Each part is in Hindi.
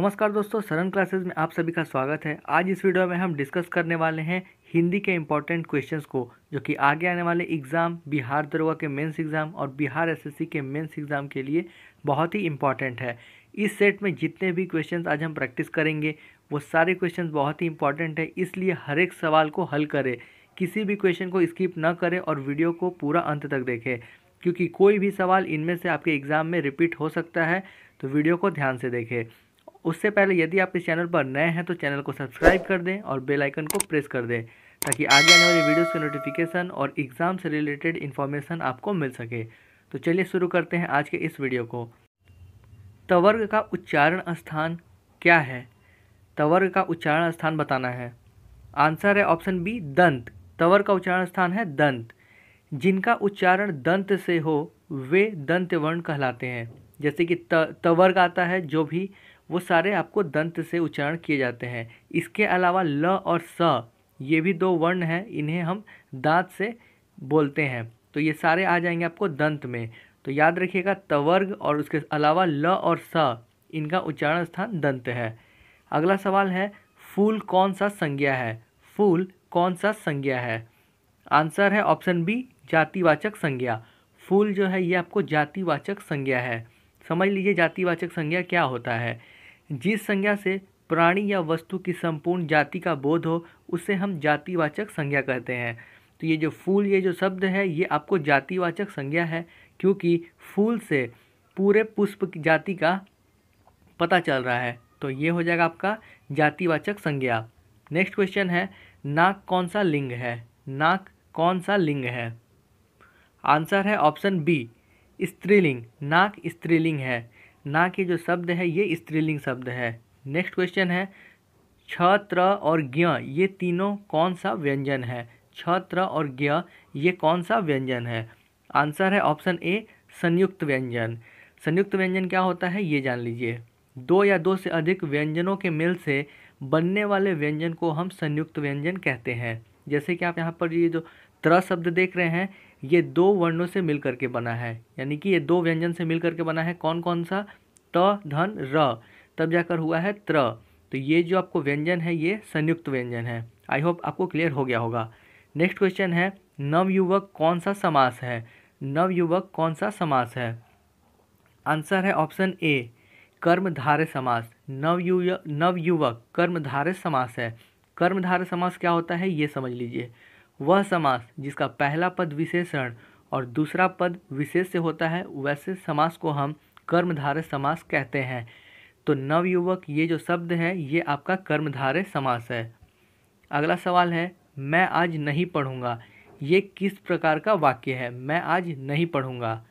नमस्कार दोस्तों सरन क्लासेस में आप सभी का स्वागत है आज इस वीडियो में हम डिस्कस करने वाले हैं हिंदी के इम्पॉर्टेंट क्वेश्चंस को जो कि आगे आने वाले एग्ज़ाम बिहार दरोगा के मेंस एग्ज़ाम और बिहार एसएससी के मेंस एग्ज़ाम के लिए बहुत ही इम्पॉर्टेंट है इस सेट में जितने भी क्वेश्चन आज हम प्रैक्टिस करेंगे वो सारे क्वेश्चन बहुत ही इंपॉर्टेंट है इसलिए हर एक सवाल को हल करें किसी भी क्वेश्चन को स्किप न करें और वीडियो को पूरा अंत तक देखें क्योंकि कोई भी सवाल इनमें से आपके एग्ज़ाम में रिपीट हो सकता है तो वीडियो को ध्यान से देखें उससे पहले यदि आप इस चैनल पर नए हैं तो चैनल को सब्सक्राइब कर दें और बेल आइकन को प्रेस कर दें ताकि आगे आने वाली वीडियोस के नोटिफिकेशन और एग्ज़ाम से रिलेटेड इन्फॉर्मेशन आपको मिल सके तो चलिए शुरू करते हैं आज के इस वीडियो को तवर्ग का उच्चारण स्थान क्या है तवर्ग का उच्चारण स्थान बताना है आंसर है ऑप्शन बी दंत तवर का उच्चारण स्थान है दंत जिनका उच्चारण दंत से हो वे दंत वर्ण कहलाते हैं जैसे कि त, तवर्ग आता है जो भी वो सारे आपको दंत से उच्चारण किए जाते हैं इसके अलावा ल और स ये भी दो वर्ण हैं इन्हें हम दांत से बोलते हैं तो ये सारे आ जाएंगे आपको दंत में तो याद रखिएगा तवर्ग और उसके अलावा ल और स इनका उच्चारण स्थान दंत है अगला सवाल है फूल कौन सा संज्ञा है फूल कौन सा संज्ञा है आंसर है ऑप्शन बी जातिवाचक संज्ञा फूल जो है ये आपको जातिवाचक संज्ञा है समझ लीजिए जातिवाचक संज्ञा क्या होता है जिस संज्ञा से प्राणी या वस्तु की संपूर्ण जाति का बोध हो उसे हम जातिवाचक संज्ञा कहते हैं तो ये जो फूल ये जो शब्द है ये आपको जातिवाचक संज्ञा है क्योंकि फूल से पूरे पुष्प की जाति का पता चल रहा है तो ये हो जाएगा आपका जातिवाचक संज्ञा नेक्स्ट क्वेश्चन है नाक कौन सा लिंग है नाक कौन सा लिंग है आंसर है ऑप्शन बी स्त्रीलिंग नाक स्त्रीलिंग है ना के जो शब्द है ये स्त्रीलिंग शब्द है नेक्स्ट क्वेश्चन है छत्र त्र और ज्ञ ये तीनों कौन सा व्यंजन है छत्र त्र और ज्ञ ये कौन सा व्यंजन है आंसर है ऑप्शन ए संयुक्त व्यंजन संयुक्त व्यंजन क्या होता है ये जान लीजिए दो या दो से अधिक व्यंजनों के मेल से बनने वाले व्यंजन को हम संयुक्त व्यंजन कहते हैं जैसे कि आप यहाँ पर ये जो त्र शब्द देख रहे हैं ये दो वर्णों से मिल करके बना है यानी कि ये दो व्यंजन से मिल करके बना है कौन कौन सा त धन र तब जाकर हुआ है त्र तो ये जो आपको व्यंजन है ये संयुक्त व्यंजन है आई होप आपको क्लियर हो गया होगा नेक्स्ट क्वेश्चन है नवयुवक कौन सा समास है नवयुवक कौन सा समास है आंसर है ऑप्शन ए कर्मधारय समास नवयुवक नवयुवक कर्मधारय समास है कर्मधारय समास क्या होता है ये समझ लीजिए वह समास जिसका पहला पद विशेषण और दूसरा पद विशेष से होता है वैसे समास को हम कर्मधारय समास कहते हैं तो नवयुवक ये जो शब्द है ये आपका कर्मधारय समास है अगला सवाल है मैं आज नहीं पढ़ूंगा ये किस प्रकार का वाक्य है मैं आज नहीं पढ़ूंगा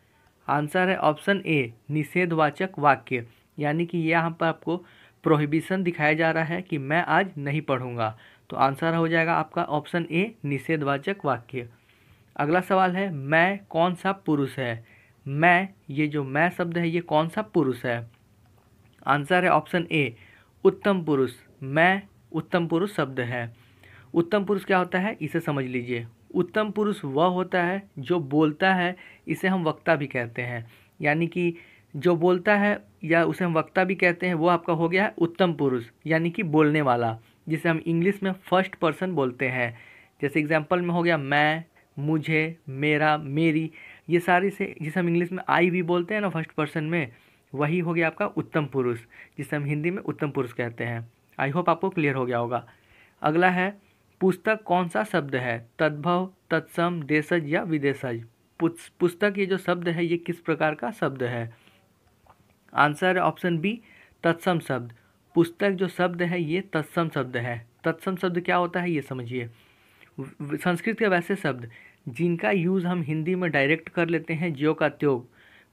आंसर है ऑप्शन ए निषेधवाचक वाक्य यानी कि यहाँ पर आपको प्रोहिबिशन दिखाया जा रहा है कि मैं आज नहीं पढ़ूंगा तो आंसर हो जाएगा आपका ऑप्शन ए निषेधवाचक वाक्य अगला सवाल है मैं कौन सा पुरुष है मैं ये जो मैं शब्द है ये कौन सा पुरुष है आंसर है ऑप्शन ए उत्तम पुरुष मैं उत्तम पुरुष शब्द है उत्तम पुरुष क्या होता है इसे समझ लीजिए उत्तम पुरुष वह होता है जो बोलता है इसे हम वक्ता भी कहते हैं यानी कि जो बोलता है या उसे हम वक्ता भी कहते हैं वो आपका हो गया है उत्तम पुरुष यानी कि बोलने वाला जिसे हम इंग्लिश में फर्स्ट पर्सन बोलते हैं जैसे एग्जाम्पल में हो गया मैं मुझे मेरा मेरी ये सारी से जिसे हम इंग्लिश में आई भी बोलते हैं ना फर्स्ट पर्सन में वही हो गया आपका उत्तम पुरुष जिसे हम हिंदी में उत्तम पुरुष कहते हैं आई होप आपको क्लियर हो गया होगा अगला है पुस्तक कौन सा शब्द है तद्भव तत्सम देशज या विदेशज पुस्तक ये जो शब्द है ये किस प्रकार का शब्द है आंसर ऑप्शन बी तत्सम शब्द पुस्तक जो शब्द है ये तत्सम शब्द है तत्सम शब्द क्या होता है ये समझिए संस्कृत के वैसे शब्द जिनका यूज़ हम हिंदी में डायरेक्ट कर लेते हैं ज्यो का त्योग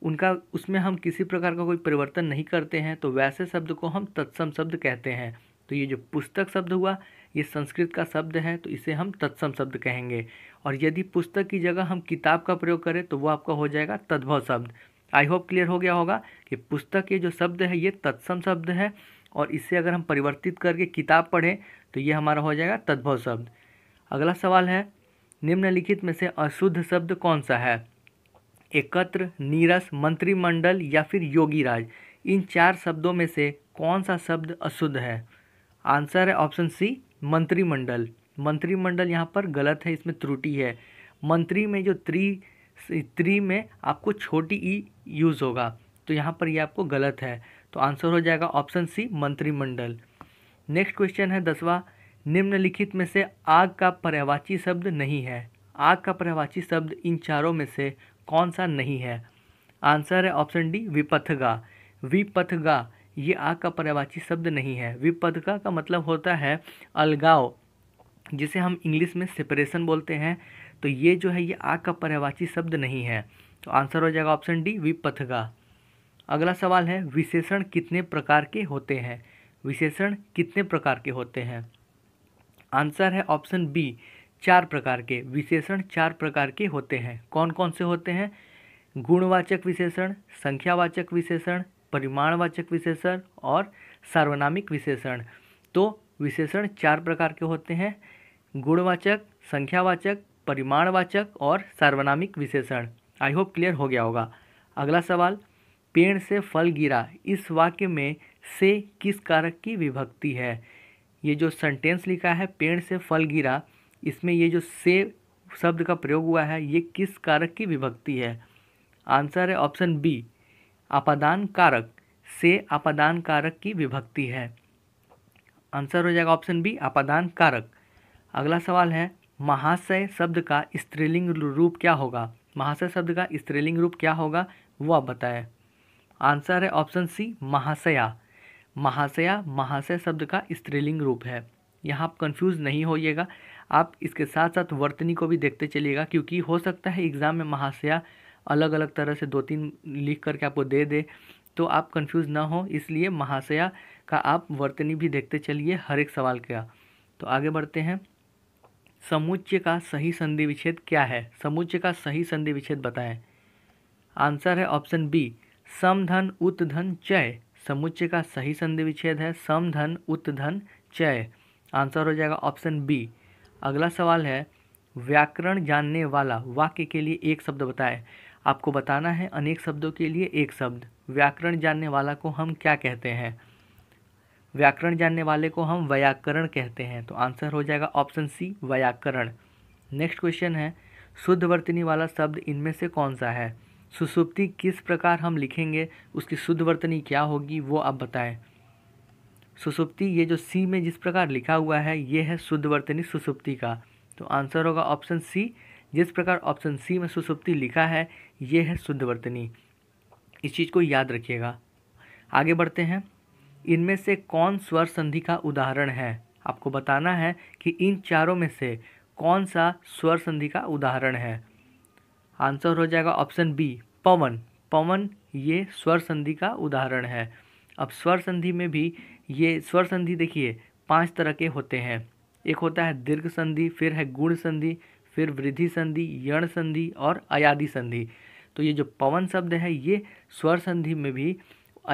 उनका उसमें हम किसी प्रकार का कोई परिवर्तन नहीं करते हैं तो वैसे शब्द को हम तत्सम शब्द कहते हैं तो ये जो पुस्तक शब्द हुआ ये संस्कृत का शब्द है तो इसे हम तत्सम शब्द कहेंगे और यदि पुस्तक की जगह हम किताब का प्रयोग करें तो वो आपका हो जाएगा तद्भव शब्द आई होप क्लियर हो गया होगा कि पुस्तक ये जो शब्द है ये तत्सम शब्द है और इसे अगर हम परिवर्तित करके किताब पढ़ें तो ये हमारा हो जाएगा तद्भव शब्द अगला सवाल है निम्नलिखित में से अशुद्ध शब्द कौन सा है एकत्र नीरस मंत्रिमंडल या फिर योगी राज इन चार शब्दों में से कौन सा शब्द अशुद्ध है आंसर है ऑप्शन सी मंत्रिमंडल मंत्रिमंडल यहाँ पर गलत है इसमें त्रुटि है मंत्री में जो त्रि त्रि में आपको छोटी ई यूज़ होगा तो यहाँ पर ये यह आपको गलत है तो आंसर हो जाएगा ऑप्शन सी मंत्रिमंडल नेक्स्ट क्वेश्चन है दसवा निम्नलिखित में से आग का पर्यावाची शब्द नहीं है आग का पर्यावाची शब्द इन चारों में से कौन सा नहीं है आंसर है ऑप्शन डी विपथगा विपथगा ये आग का पर्यावाची शब्द नहीं है विपथगा का मतलब होता है अलगाव जिसे हम इंग्लिश में सेपरेशन बोलते हैं तो ये जो है ये आग का पर्यावाची शब्द नहीं है तो आंसर हो जाएगा ऑप्शन डी विपथगा अगला सवाल है विशेषण कितने प्रकार के होते हैं विशेषण कितने प्रकार के होते हैं आंसर है ऑप्शन बी चार प्रकार के विशेषण चार प्रकार के होते हैं कौन कौन से होते हैं गुणवाचक विशेषण संख्यावाचक विशेषण परिमाणवाचक विशेषण और सार्वनामिक विशेषण तो विशेषण चार प्रकार के होते हैं गुणवाचक संख्यावाचक परिमाणवाचक और सार्वनामिक विशेषण आई होप क्लियर हो गया होगा अगला सवाल पेड़ से फल गिरा इस वाक्य में से किस कारक की विभक्ति है ये जो सेंटेंस लिखा है पेड़ से फल गिरा इसमें ये जो से शब्द का प्रयोग हुआ है ये किस कारक की विभक्ति है आंसर है ऑप्शन बी आपादान कारक से आपादान कारक की विभक्ति है आंसर हो जाएगा ऑप्शन बी आपादान कारक अगला सवाल है महाशय शब्द का स्त्रीलिंग रूप क्या होगा महाशय शब्द का स्त्रीलिंग रूप क्या होगा वह बताएं आंसर है ऑप्शन सी महाशया महाशया महाशय शब्द का स्त्रीलिंग रूप है यहाँ आप कंफ्यूज नहीं होइएगा आप इसके साथ साथ वर्तनी को भी देखते चलिएगा क्योंकि हो सकता है एग्ज़ाम में महाशया अलग अलग तरह से दो तीन लिख करके आपको दे दे तो आप कंफ्यूज ना हो इसलिए महाशया का आप वर्तनी भी देखते चलिए हर एक सवाल का तो आगे बढ़ते हैं समुच्चय का सही संधि विच्छेद क्या है समुच्चय का सही संधि विच्छेद बताएं आंसर है ऑप्शन बी समधन उत्धन चय समुच्चय का सही संधि विच्छेद है समधन उत्धन चय आंसर हो जाएगा ऑप्शन बी अगला सवाल है व्याकरण जानने वाला वाक्य के लिए एक शब्द बताएं आपको बताना है अनेक शब्दों के लिए एक शब्द व्याकरण जानने वाला को हम क्या कहते हैं व्याकरण जानने वाले को हम व्याकरण कहते हैं तो आंसर हो जाएगा ऑप्शन सी व्याकरण नेक्स्ट क्वेश्चन है शुद्ध वर्तनी वाला शब्द इनमें से कौन सा है सुसुप्ति किस प्रकार हम लिखेंगे उसकी शुद्ध वर्तनी क्या होगी वो आप बताएं सुसुप्ति ये जो सी में जिस प्रकार लिखा हुआ है ये है शुद्ध वर्तनी सुसुप्ति का तो आंसर होगा ऑप्शन सी जिस प्रकार ऑप्शन सी में सुसुप्ति लिखा है ये है शुद्ध वर्तनी इस चीज़ को याद रखिएगा आगे बढ़ते हैं इनमें से कौन स्वर संधि का उदाहरण है आपको बताना है कि इन चारों में से कौन सा स्वर संधि का उदाहरण है आंसर हो जाएगा ऑप्शन बी पवन पवन ये स्वर संधि का उदाहरण है अब स्वर संधि में भी ये स्वर संधि देखिए पांच तरह के होते हैं एक होता है दीर्घ संधि फिर है गुण संधि फिर वृद्धि संधि यण संधि और अयादि संधि तो ये जो पवन शब्द है ये स्वर संधि में भी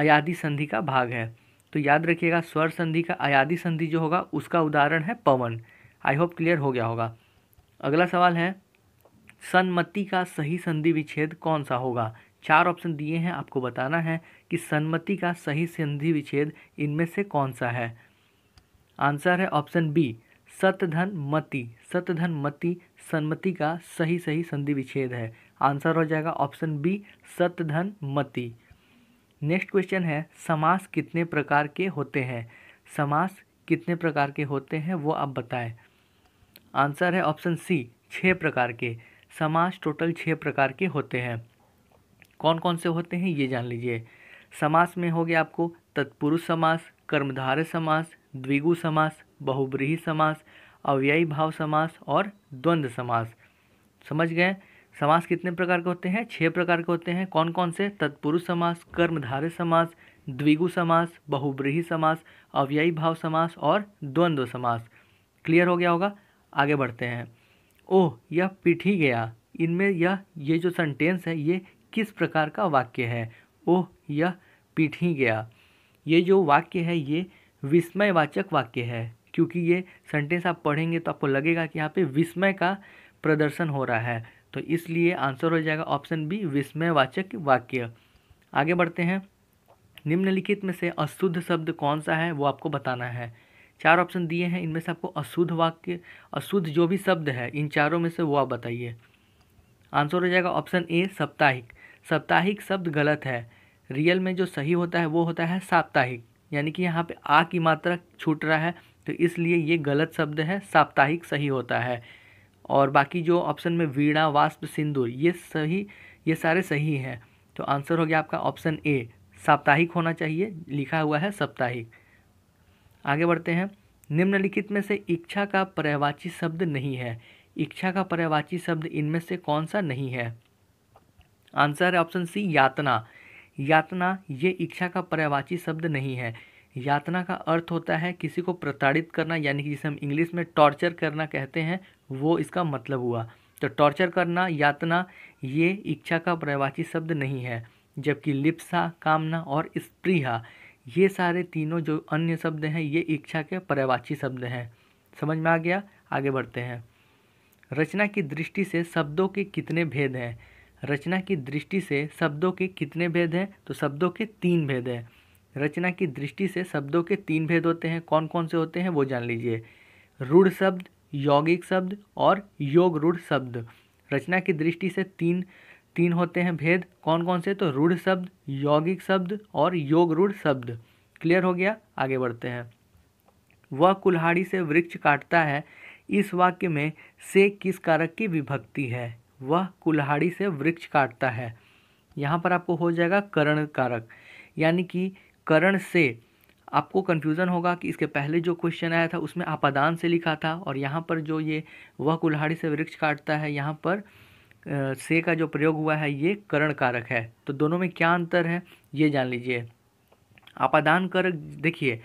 अयादि संधि का भाग है तो याद रखिएगा स्वर संधि का अयादि संधि जो होगा उसका उदाहरण है पवन आई होप क्लियर हो गया होगा अगला सवाल है सन्मति का सही संधि विच्छेद कौन सा होगा चार ऑप्शन दिए हैं आपको बताना है कि सन्मति का सही संधि विच्छेद इनमें से कौन सा है आंसर है ऑप्शन बी सतधन मति सतधन मति सन्मति का सही सही संधि विच्छेद है आंसर हो जाएगा ऑप्शन बी सतधन मति नेक्स्ट क्वेश्चन है समास कितने प्रकार के होते हैं समास कितने प्रकार के होते हैं वो आप बताएं आंसर है ऑप्शन सी छः प्रकार के समास टोटल छः प्रकार के होते हैं कौन कौन से होते हैं ये जान लीजिए समास में हो गया आपको तत्पुरुष समास कर्मधार समास द्विगु समास बहुब्रीही समास अव्ययी भाव समास और द्वंद्व समास समझ गए समास कितने प्रकार के होते हैं छः प्रकार के होते हैं कौन कौन से तत्पुरुष समास कर्मधारय समास द्विगु समास बहुब्रीही समास अव्ययी भाव समास और द्वंद्व समास क्लियर हो गया होगा आगे बढ़ते हैं ओह यह ही गया इनमें यह ये जो सेंटेंस है ये किस प्रकार का वाक्य है ओह यह ही गया ये जो वाक्य है ये विस्मयवाचक वाक्य है क्योंकि ये सेंटेंस आप पढ़ेंगे तो आपको लगेगा कि यहाँ पे विस्मय का प्रदर्शन हो रहा है तो इसलिए आंसर हो जाएगा ऑप्शन बी विस्मयवाचक वाक्य आगे बढ़ते हैं निम्नलिखित में से अशुद्ध शब्द कौन सा है वो आपको बताना है चार ऑप्शन दिए हैं इनमें से आपको अशुद्ध वाक्य अशुद्ध जो भी शब्द है इन चारों में से वो आप बताइए आंसर हो जाएगा ऑप्शन ए साप्ताहिक साप्ताहिक शब्द गलत है रियल में जो सही होता है वो होता है साप्ताहिक यानी कि यहाँ पे आ की मात्रा छूट रहा है तो इसलिए ये गलत शब्द है साप्ताहिक सही होता है और बाकी जो ऑप्शन में वीणा वाष्प सिंदूर ये सही ये सारे सही हैं तो आंसर हो गया आपका ऑप्शन ए साप्ताहिक होना चाहिए लिखा हुआ है साप्ताहिक आगे बढ़ते हैं निम्नलिखित में से इच्छा का पर्यावाची शब्द नहीं है इच्छा का पर्यावाची शब्द इनमें से कौन सा नहीं है आंसर है ऑप्शन सी यातना यातना ये इच्छा का पर्यावाची शब्द नहीं है यातना का अर्थ होता है किसी को प्रताड़ित करना यानी कि जिसे हम इंग्लिश में टॉर्चर करना कहते हैं वो इसका मतलब हुआ तो टॉर्चर करना यातना ये इच्छा का पर्यावाची शब्द नहीं है जबकि लिप्सा कामना और स्प्रीहा ये सारे तीनों जो अन्य शब्द हैं ये इच्छा के पर्यावाची शब्द हैं समझ में आ गया आगे बढ़ते हैं रचना की दृष्टि से शब्दों के कितने भेद हैं रचना की दृष्टि से शब्दों के कितने भेद हैं तो शब्दों के तीन भेद हैं रचना की दृष्टि से शब्दों के तीन भेद होते हैं कौन कौन से होते हैं वो जान लीजिए रूढ़ शब्द यौगिक शब्द और योग रूढ़ शब्द रचना की दृष्टि से तीन तीन होते हैं भेद कौन कौन से तो रूढ़ शब्द यौगिक शब्द और योग रूढ़ शब्द क्लियर हो गया आगे बढ़ते हैं वह कुल्हाड़ी से वृक्ष काटता है इस वाक्य में से किस कारक की विभक्ति है वह कुल्हाड़ी से वृक्ष काटता है यहाँ पर आपको हो जाएगा करण कारक यानी कि करण से आपको कन्फ्यूज़न होगा कि इसके पहले जो क्वेश्चन आया था उसमें आपादान से लिखा था और यहाँ पर जो ये वह कुल्हाड़ी से वृक्ष काटता है यहाँ पर से का जो प्रयोग हुआ है ये करण कारक है तो दोनों में क्या अंतर है ये जान लीजिए आपादान कारक देखिए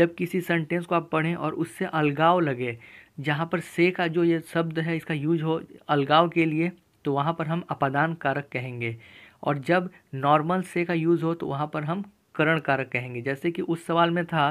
जब किसी सेंटेंस को आप पढ़ें और उससे अलगाव लगे जहाँ पर से का जो ये शब्द है इसका यूज हो अलगाव के लिए तो वहाँ पर हम अपादान कारक कहेंगे और जब नॉर्मल से का यूज़ हो तो वहाँ पर हम करण कारक कहेंगे जैसे कि उस सवाल में था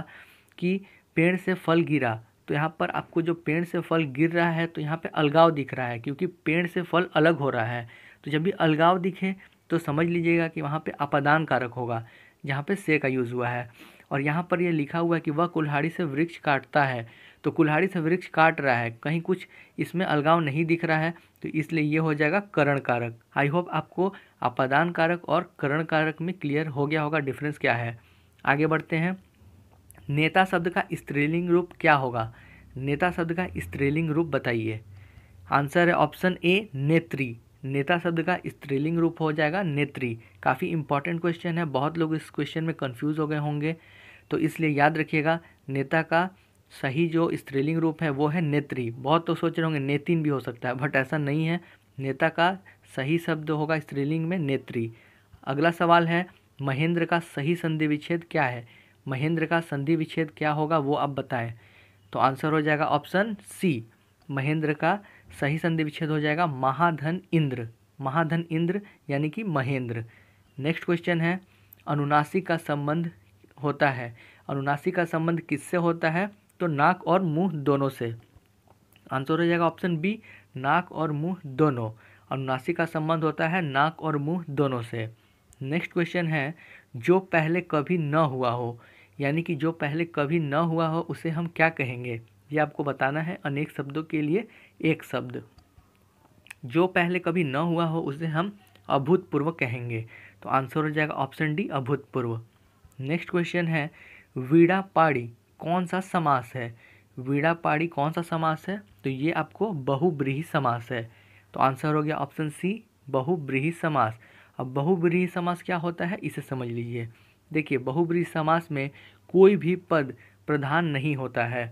कि पेड़ से फल गिरा तो यहाँ पर आपको जो पेड़ से फल गिर रहा है तो यहाँ पे अलगाव दिख रहा है क्योंकि पेड़ से फल अलग हो रहा है तो जब भी अलगाव दिखे तो समझ लीजिएगा कि वहाँ पे आपदान कारक होगा जहाँ पे से का यूज़ हुआ है और यहाँ पर यह लिखा हुआ है कि वह कुल्हाड़ी से वृक्ष काटता है तो कुल्हाड़ी से वृक्ष काट रहा है कहीं कुछ इसमें अलगाव नहीं दिख रहा है तो इसलिए ये हो जाएगा करण कारक आई होप आपको आपदान कारक और करण कारक में क्लियर हो गया होगा डिफरेंस क्या है आगे बढ़ते हैं नेता शब्द का स्त्रीलिंग रूप क्या होगा नेता शब्द का स्त्रीलिंग रूप बताइए आंसर है ऑप्शन ए नेत्री नेता शब्द का स्त्रीलिंग रूप हो जाएगा नेत्री काफ़ी इंपॉर्टेंट क्वेश्चन है बहुत लोग इस क्वेश्चन में कंफ्यूज हो गए होंगे तो इसलिए याद रखिएगा नेता का सही जो स्त्रीलिंग रूप है वो है नेत्री बहुत तो सोच रहे होंगे नेतिन भी हो सकता है बट ऐसा नहीं है नेता का सही शब्द होगा स्त्रीलिंग में नेत्री अगला सवाल है महेंद्र का सही संधि विच्छेद क्या है महेंद्र का संधि विच्छेद क्या होगा वो अब बताएं तो आंसर हो जाएगा ऑप्शन सी महेंद्र का सही संधि विच्छेद हो जाएगा महाधन इंद्र महाधन इंद्र यानी कि महेंद्र नेक्स्ट क्वेश्चन है अनुनासिक का संबंध होता है अनुनासिक का संबंध किससे होता है तो नाक और मुंह दोनों से आंसर हो जाएगा ऑप्शन बी नाक और मुंह दोनों अनुनासिक का संबंध होता है नाक और मुंह दोनों से नेक्स्ट क्वेश्चन है जो पहले कभी न हुआ हो यानी कि जो पहले कभी न हुआ हो उसे हम क्या कहेंगे ये आपको बताना है अनेक शब्दों के लिए एक शब्द जो पहले कभी न हुआ हो उसे हम अभूतपूर्व कहेंगे तो आंसर हो जाएगा ऑप्शन डी अभूतपूर्व नेक्स्ट क्वेश्चन है वीड़ा पाड़ी कौन सा समास है वीड़ा पाड़ी कौन सा समास है तो ये आपको बहुब्रीही समास है तो आंसर हो गया ऑप्शन सी बहुब्रीही समास अब बहुब्रीही समास क्या होता है इसे समझ लीजिए देखिए बहुब्रीही समास में कोई भी पद प्रधान नहीं होता है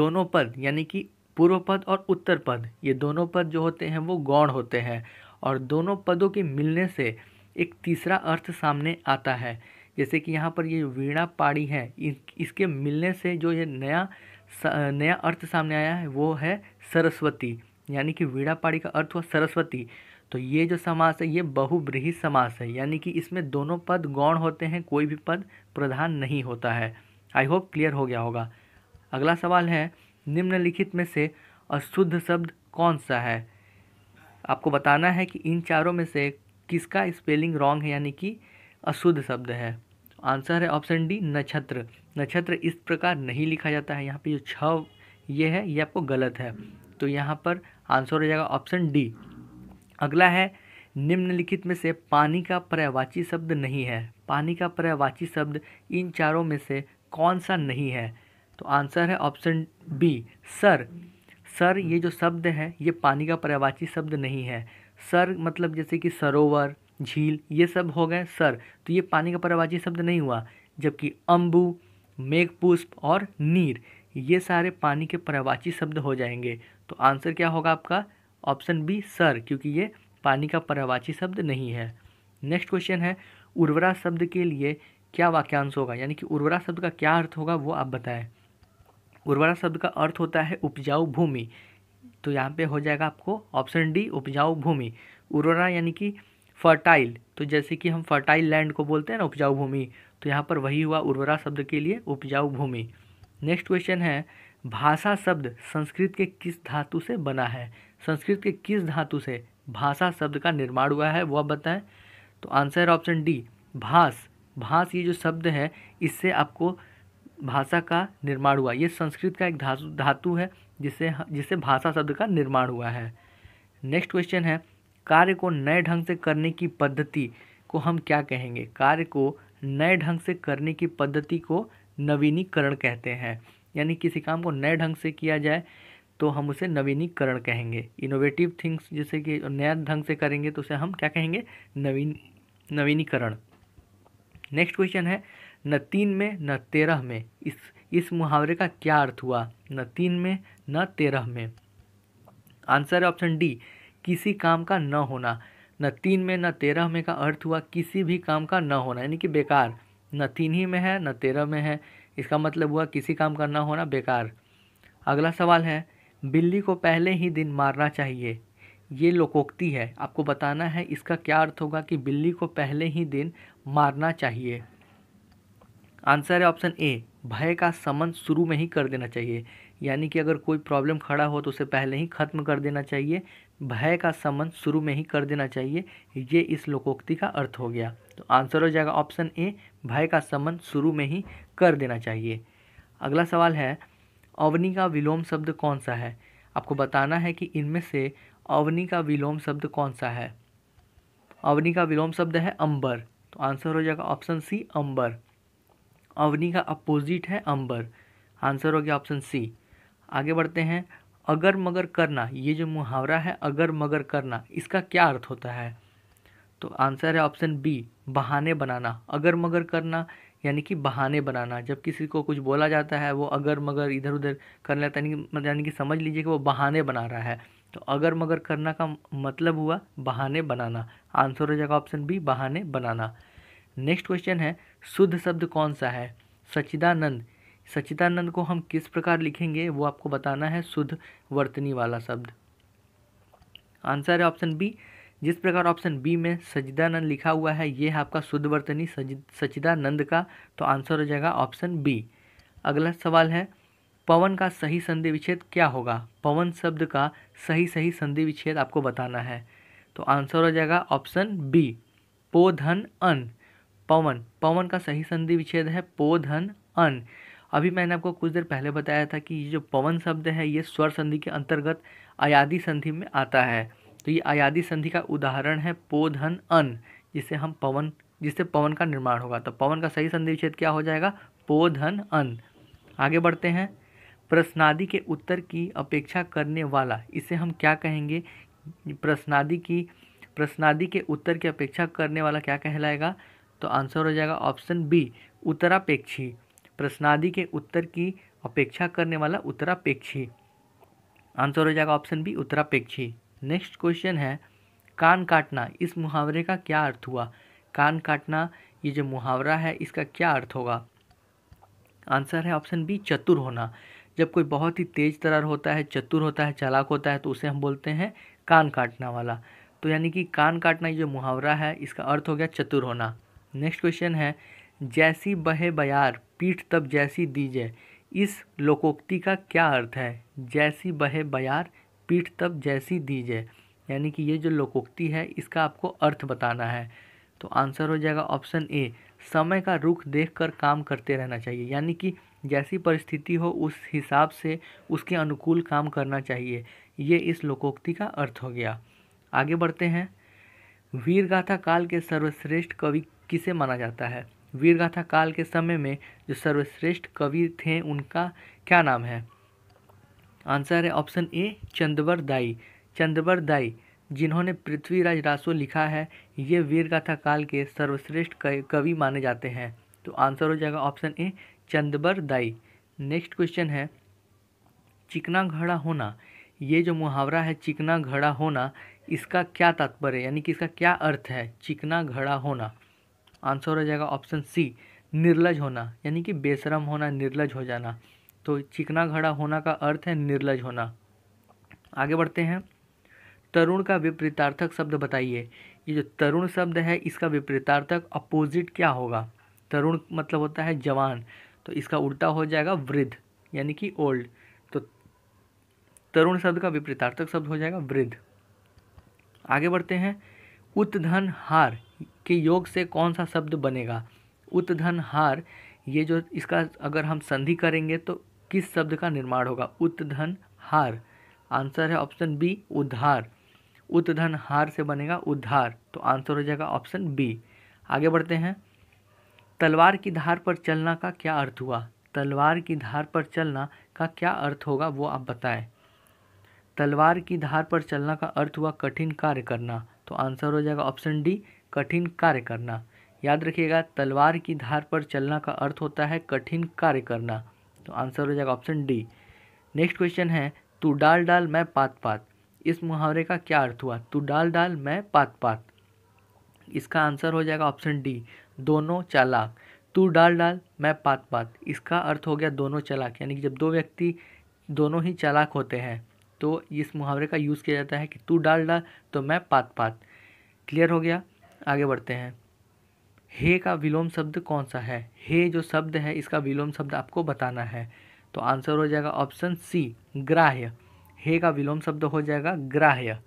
दोनों पद यानी कि पूर्व पद और उत्तर पद ये दोनों पद जो होते हैं वो गौण होते हैं और दोनों पदों के मिलने से एक तीसरा अर्थ सामने आता है जैसे कि यहाँ पर ये वीणा पाड़ी है इसके मिलने से जो ये नया नया अर्थ सामने आया है वो है सरस्वती यानी कि वीणा पाड़ी का अर्थ हुआ सरस्वती तो ये जो समास है ये बहुब्रीही समास है यानी कि इसमें दोनों पद गौण होते हैं कोई भी पद प्रधान नहीं होता है आई होप क्लियर हो गया होगा अगला सवाल है निम्नलिखित में से अशुद्ध शब्द कौन सा है आपको बताना है कि इन चारों में से किसका स्पेलिंग रॉन्ग है यानी कि अशुद्ध शब्द है आंसर है ऑप्शन डी नक्षत्र नक्षत्र इस प्रकार नहीं लिखा जाता है यहाँ पे जो छ ये है ये आपको गलत है तो यहाँ पर आंसर हो जाएगा ऑप्शन डी अगला है निम्नलिखित में से पानी का पर्यावाची शब्द नहीं है पानी का पर्यावाची शब्द इन चारों में से कौन सा नहीं है तो आंसर है ऑप्शन बी सर सर ये जो शब्द है ये पानी का पर्यावाची शब्द नहीं है सर मतलब जैसे कि सरोवर झील ये सब हो गए सर तो ये पानी का पर्यावाची शब्द नहीं हुआ जबकि अम्बू मेघपुष्प और नीर ये सारे पानी के पर्यावाची शब्द हो जाएंगे तो आंसर क्या होगा आपका ऑप्शन बी सर क्योंकि ये पानी का परवाची शब्द नहीं है नेक्स्ट क्वेश्चन है उर्वरा शब्द के लिए क्या वाक्यांश होगा यानी कि उर्वरा शब्द का क्या अर्थ होगा वो आप बताएं उर्वरा शब्द का अर्थ होता है उपजाऊ भूमि तो यहाँ पे हो जाएगा आपको ऑप्शन डी उपजाऊ भूमि उर्वरा यानी कि फर्टाइल तो जैसे कि हम फर्टाइल लैंड को बोलते हैं ना उपजाऊ भूमि तो यहाँ पर वही हुआ उर्वरा शब्द के लिए उपजाऊ भूमि नेक्स्ट क्वेश्चन है भाषा शब्द संस्कृत के किस धातु से बना है संस्कृत के किस धातु से भाषा शब्द का निर्माण हुआ है वह बताएं तो आंसर ऑप्शन डी भास भास ये जो शब्द है इससे आपको भाषा का निर्माण हुआ ये संस्कृत का एक धातु धातु है जिससे जिससे भाषा शब्द का निर्माण हुआ है नेक्स्ट क्वेश्चन है कार्य को नए ढंग से करने की पद्धति को हम क्या कहेंगे कार्य को नए ढंग से करने की पद्धति को नवीनीकरण कहते हैं यानी किसी काम को नए ढंग से किया जाए तो हम उसे नवीनीकरण कहेंगे इनोवेटिव थिंग्स जैसे कि नया ढंग से करेंगे तो उसे हम क्या कहेंगे नवीन नवीनीकरण नेक्स्ट क्वेश्चन है न तीन में न तेरह में इस इस मुहावरे का क्या अर्थ हुआ न तीन में न तेरह में आंसर है ऑप्शन डी किसी काम का न होना न तीन में न तेरह में का अर्थ हुआ किसी भी काम का न होना यानी कि बेकार न तीन ही में है न तेरह में है इसका मतलब हुआ किसी काम का न होना बेकार अगला सवाल है बिल्ली को पहले ही दिन मारना चाहिए ये लोकोक्ति है आपको बताना है इसका क्या अर्थ होगा कि बिल्ली को पहले ही दिन मारना चाहिए आंसर है ऑप्शन ए भय का समन शुरू में ही कर देना चाहिए यानी कि अगर कोई प्रॉब्लम खड़ा हो तो उसे पहले ही ख़त्म कर देना चाहिए भय का समन शुरू में ही कर देना चाहिए ये इस लोकोक्ति का अर्थ हो गया तो आंसर हो जाएगा ऑप्शन ए भय का समन शुरू में ही कर देना चाहिए अगला सवाल है अवनी का विलोम शब्द कौन सा है आपको बताना है कि इनमें से अवनी का विलोम शब्द कौन सा है अवनी का विलोम शब्द है अंबर तो आंसर हो जाएगा ऑप्शन सी अंबर अवनी का अपोजिट है अंबर आंसर हो गया ऑप्शन सी आगे बढ़ते हैं अगर मगर करना ये जो मुहावरा है अगर मगर करना इसका क्या अर्थ होता है तो आंसर है ऑप्शन बी बहाने बनाना अगर मगर करना यानी कि बहाने बनाना जब किसी को कुछ बोला जाता है वो अगर मगर इधर उधर करने लगता है यानी कि समझ लीजिए कि वो बहाने बना रहा है तो अगर मगर करना का मतलब हुआ बहाने बनाना आंसर हो जाएगा ऑप्शन बी बहाने बनाना नेक्स्ट क्वेश्चन है शुद्ध शब्द कौन सा है सचिदानंद सचिदानंद को हम किस प्रकार लिखेंगे वो आपको बताना है शुद्ध वर्तनी वाला शब्द आंसर है ऑप्शन बी जिस प्रकार ऑप्शन बी में सचिदानंद लिखा हुआ है ये है आपका शुद्ध वर्तनी सचिदानंद का तो आंसर हो जाएगा ऑप्शन बी अगला सवाल है पवन का सही संधि विच्छेद क्या होगा पवन शब्द का सही सही संधि विच्छेद आपको बताना है तो आंसर हो जाएगा ऑप्शन बी पोधन अन पवन पवन का सही संधि विच्छेद है पोधन अन अभी मैंने आपको कुछ देर पहले बताया था कि ये जो पवन शब्द है ये स्वर संधि के अंतर्गत अयादी संधि में आता है तो ये आयादी संधि का उदाहरण है पोधन अन जिसे हम पवन जिससे पवन का निर्माण होगा तो पवन का सही संधि विच्छेद क्या हो जाएगा पोधन अन आगे बढ़ते हैं प्रश्नादि के उत्तर की अपेक्षा करने वाला इसे हम क्या कहेंगे प्रश्नादि की प्रश्नादि के उत्तर की अपेक्षा करने वाला क्या कहलाएगा तो आंसर हो जाएगा ऑप्शन बी उत्तरापेक्षी प्रश्नादि के उत्तर की अपेक्षा करने वाला उत्तरापेक्षी आंसर हो जाएगा ऑप्शन बी उत्तरापेक्षी नेक्स्ट क्वेश्चन है कान काटना इस मुहावरे का क्या अर्थ हुआ कान काटना ये जो मुहावरा है इसका क्या अर्थ होगा आंसर है ऑप्शन बी चतुर होना जब कोई बहुत ही तेज तरार होता है चतुर होता है चालाक होता है तो उसे हम बोलते हैं कान काटना वाला तो यानी कि कान काटना ये जो मुहावरा है इसका अर्थ हो गया चतुर होना नेक्स्ट क्वेश्चन है जैसी बहे बयार पीठ तब जैसी दीजे इस लोकोक्ति का क्या अर्थ है जैसी बहे बयार पीठ तब जैसी दी जाए यानी कि ये जो लोकोक्ति है इसका आपको अर्थ बताना है तो आंसर हो जाएगा ऑप्शन ए समय का रुख देखकर काम करते रहना चाहिए यानी कि जैसी परिस्थिति हो उस हिसाब से उसके अनुकूल काम करना चाहिए ये इस लोकोक्ति का अर्थ हो गया आगे बढ़ते हैं वीरगाथा काल के सर्वश्रेष्ठ कवि किसे माना जाता है वीरगाथा काल के समय में जो सर्वश्रेष्ठ कवि थे उनका क्या नाम है आंसर है ऑप्शन ए चंदवर दाई चंदवर दाई जिन्होंने पृथ्वीराज रासो लिखा है ये वीर गाथा काल के सर्वश्रेष्ठ कवि माने जाते हैं तो आंसर हो जाएगा ऑप्शन ए चंदवर दाई नेक्स्ट क्वेश्चन है चिकना घड़ा होना ये जो मुहावरा है चिकना घड़ा होना इसका क्या तात्पर्य यानी कि इसका क्या अर्थ है चिकना घड़ा होना आंसर हो जाएगा ऑप्शन सी निर्लज होना यानी कि बेशरम होना निर्लज हो जाना तो चिकना घड़ा होना का अर्थ है निर्लज होना आगे बढ़ते हैं तरुण का विपरीतार्थक शब्द बताइए ये जो तरुण शब्द है इसका विपरीतार्थक अपोजिट क्या होगा तरुण मतलब होता है जवान तो इसका उल्टा हो जाएगा वृद्ध यानी कि ओल्ड तो तरुण शब्द का विपरीतार्थक शब्द हो जाएगा वृद्ध आगे बढ़ते हैं उत्धन हार के योग से कौन सा शब्द बनेगा उत्धन हार ये जो इसका अगर हम संधि करेंगे तो किस शब्द का निर्माण होगा उत्धन हार आंसर है ऑप्शन बी उधार उत्धन हार से बनेगा उधार तो आंसर हो जाएगा ऑप्शन बी आगे बढ़ते हैं तलवार की धार पर चलना का क्या अर्थ हुआ तलवार की धार पर चलना का क्या अर्थ होगा वो आप बताएं तलवार की धार पर चलना का अर्थ हुआ कठिन कार्य करना तो आंसर हो जाएगा ऑप्शन डी कठिन कार्य करना याद रखिएगा तलवार की धार पर चलना का अर्थ होता है कठिन कार्य करना तो आंसर हो जाएगा ऑप्शन डी नेक्स्ट क्वेश्चन है तू डाल डाल मैं पात पात इस मुहावरे का क्या अर्थ हुआ तू डाल डाल मैं पात पात इसका आंसर हो जाएगा ऑप्शन डी दोनों चालाक तू डाल डाल मैं पात पात इसका अर्थ हो गया दोनों चालाक यानी कि जब दो व्यक्ति दोनों ही चालाक होते हैं तो इस मुहावरे का यूज़ किया जाता है कि तू डाल डाल तो मैं पात पात क्लियर हो गया आगे बढ़ते हैं हे का विलोम शब्द कौन सा है हे जो शब्द है इसका विलोम शब्द आपको बताना है तो आंसर हो जाएगा ऑप्शन सी ग्राह्य हे का विलोम शब्द हो जाएगा ग्राह्य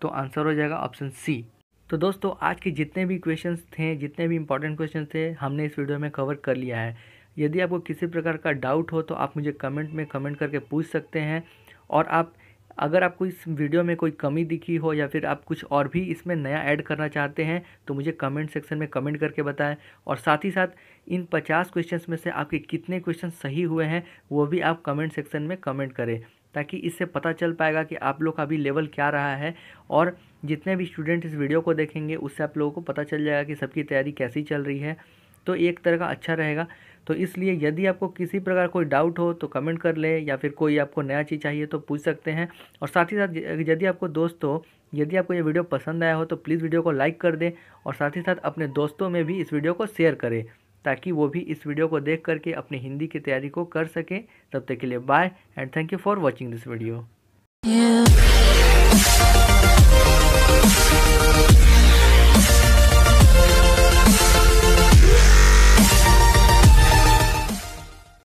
तो आंसर हो जाएगा ऑप्शन सी तो दोस्तों आज के जितने भी क्वेश्चन थे जितने भी इंपॉर्टेंट क्वेश्चन थे हमने इस वीडियो में कवर कर लिया है यदि आपको किसी प्रकार का डाउट हो तो आप मुझे कमेंट में कमेंट करके पूछ सकते हैं और आप अगर आपको इस वीडियो में कोई कमी दिखी हो या फिर आप कुछ और भी इसमें नया ऐड करना चाहते हैं तो मुझे कमेंट सेक्शन में कमेंट करके बताएं और साथ ही साथ इन 50 क्वेश्चंस में से आपके कितने क्वेश्चन सही हुए हैं वो भी आप कमेंट सेक्शन में कमेंट करें ताकि इससे पता चल पाएगा कि आप लोग का अभी लेवल क्या रहा है और जितने भी स्टूडेंट इस वीडियो को देखेंगे उससे आप लोगों को पता चल जाएगा कि सबकी तैयारी कैसी चल रही है तो एक तरह का अच्छा रहेगा तो इसलिए यदि आपको किसी प्रकार कोई डाउट हो तो कमेंट कर ले या फिर कोई आपको नया चीज़ चाहिए तो पूछ सकते हैं और साथ ही साथ यदि आपको दोस्त हो यदि आपको ये वीडियो पसंद आया हो तो प्लीज़ वीडियो को लाइक कर दें और साथ ही साथ अपने दोस्तों में भी इस वीडियो को शेयर करें ताकि वो भी इस वीडियो को देख करके अपनी हिंदी की तैयारी को कर सकें तब तक के लिए bye and thank you for watching this video